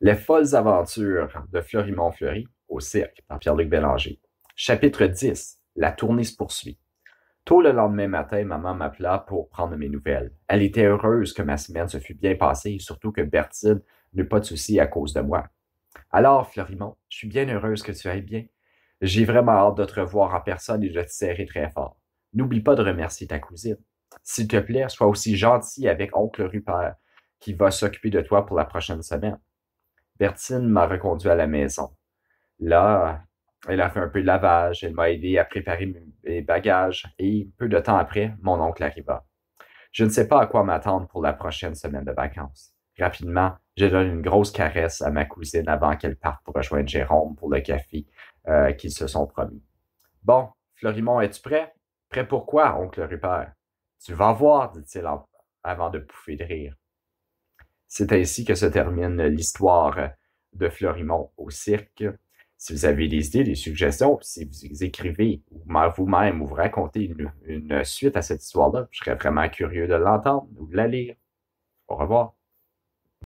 Les folles aventures de Florimont Fleury au cirque par Pierre-Luc Bélanger. Chapitre 10. La tournée se poursuit. Tôt le lendemain matin, maman m'appela pour prendre mes nouvelles. Elle était heureuse que ma semaine se fût bien passée et surtout que Bertine n'eut pas de soucis à cause de moi. Alors, Florimont, je suis bien heureuse que tu ailles bien. J'ai vraiment hâte de te revoir en personne et de te serrer très fort. N'oublie pas de remercier ta cousine. S'il te plaît, sois aussi gentil avec oncle Rupert, qui va s'occuper de toi pour la prochaine semaine. Bertine m'a reconduit à la maison. Là, elle a fait un peu de lavage, elle m'a aidé à préparer mes bagages et peu de temps après, mon oncle arriva. Je ne sais pas à quoi m'attendre pour la prochaine semaine de vacances. Rapidement, je donne une grosse caresse à ma cousine avant qu'elle parte pour rejoindre Jérôme pour le café euh, qu'ils se sont promis. Bon, Florimond, es-tu prêt? Prêt pour quoi, oncle Rupert? Tu vas voir, dit-il avant de pouffer de rire. C'est ainsi que se termine l'histoire de Florimont au cirque. Si vous avez des idées, des suggestions, si vous écrivez ou vous-même ou vous racontez une, une suite à cette histoire-là, je serais vraiment curieux de l'entendre ou de la lire. Au revoir.